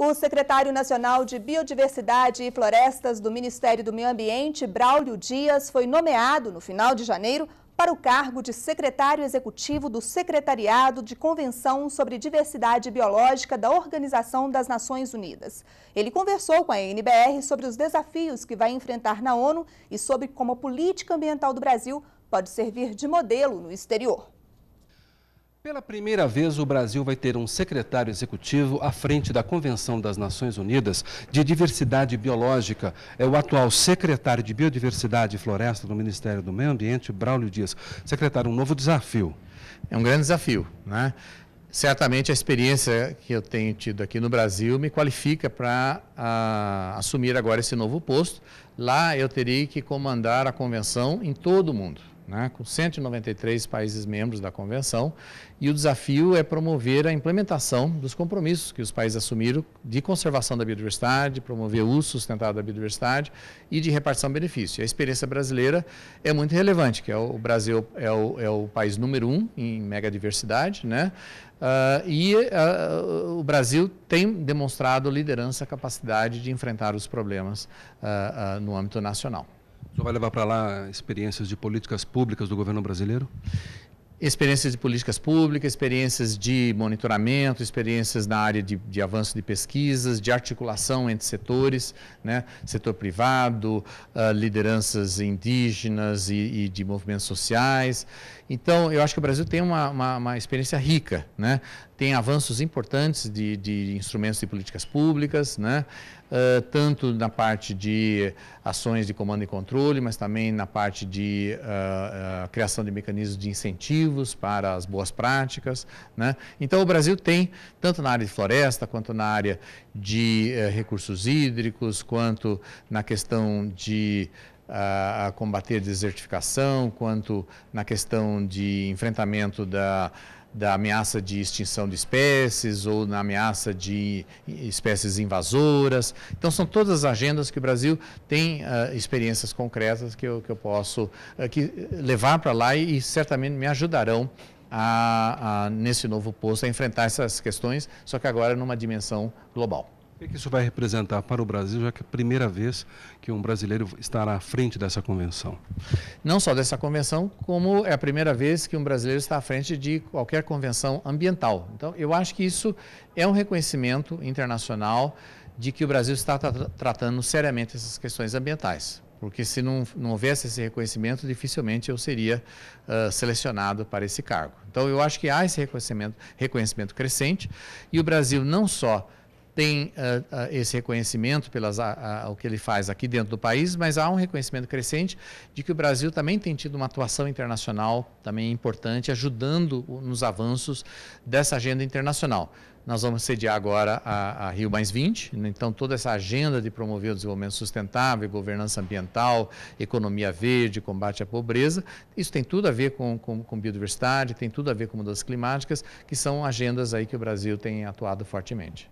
O secretário nacional de Biodiversidade e Florestas do Ministério do Meio Ambiente, Braulio Dias, foi nomeado no final de janeiro para o cargo de secretário executivo do Secretariado de Convenção sobre Diversidade Biológica da Organização das Nações Unidas. Ele conversou com a NBR sobre os desafios que vai enfrentar na ONU e sobre como a política ambiental do Brasil pode servir de modelo no exterior. Pela primeira vez, o Brasil vai ter um secretário executivo à frente da Convenção das Nações Unidas de Diversidade Biológica. É o atual secretário de Biodiversidade e Floresta do Ministério do Meio Ambiente, Braulio Dias. Secretário, um novo desafio. É um grande desafio, né? Certamente a experiência que eu tenho tido aqui no Brasil me qualifica para assumir agora esse novo posto. Lá eu teria que comandar a convenção em todo o mundo né, com 193 países membros da Convenção, e o desafio é promover a implementação dos compromissos que os países assumiram de conservação da biodiversidade, promover o uso sustentável da biodiversidade e de repartição de benefício. E a experiência brasileira é muito relevante, que é o Brasil é o, é o país número um em megadiversidade, né? Uh, e uh, o Brasil tem demonstrado liderança, capacidade de enfrentar os problemas uh, no âmbito nacional. Você vai levar para lá experiências de políticas públicas do governo brasileiro? Experiências de políticas públicas, experiências de monitoramento, experiências na área de, de avanço de pesquisas, de articulação entre setores, né? setor privado, uh, lideranças indígenas e, e, de movimentos sociais. Então, eu acho que o Brasil tem uma, uma, uma experiência rica né? tem avanços importantes de, de instrumentos de políticas públicas, né? Uh, tanto na parte de ações de comando e controle, mas também na parte de uh, uh, criação de mecanismos de incentivos para as boas práticas. Né? Então, o Brasil tem, tanto na área de floresta, quanto na área de eh, recursos hídricos, quanto na questão de a combater desertificação, quanto na questão de enfrentamento da da ameaça de extinção de espécies ou na ameaça de espécies invasoras. Então, são todas as agendas que o Brasil tem uh, experiências concretas que eu, que eu posso uh, que levar para lá e, e, certamente me ajudarão a, a, nesse novo posto a enfrentar essas questões, só que agora numa dimensão global. O que isso vai representar para o Brasil, já que é a primeira vez que um brasileiro estará à frente dessa convenção? Não só dessa convenção, como é a primeira vez que um brasileiro está à frente de qualquer convenção ambiental. Então, eu acho que isso é um reconhecimento internacional de que o Brasil está tra tratando seriamente essas questões ambientais. Porque se não, não houvesse esse reconhecimento, dificilmente eu seria uh, selecionado para esse cargo. Então, eu acho que há esse reconhecimento, reconhecimento crescente e o Brasil não só tem uh, uh, esse reconhecimento pelas uh, o que ele faz aqui dentro do país, mas há um reconhecimento crescente de que o Brasil também tem tido uma atuação internacional também importante, ajudando nos avanços dessa agenda internacional. Nós vamos sediar agora a, a Rio Mais 20, então toda essa agenda de promover o desenvolvimento sustentável, governança ambiental, economia verde, combate à pobreza, isso tem tudo a ver com, com, com biodiversidade, tem tudo a ver com mudanças climáticas, que são agendas aí que o Brasil tem atuado fortemente.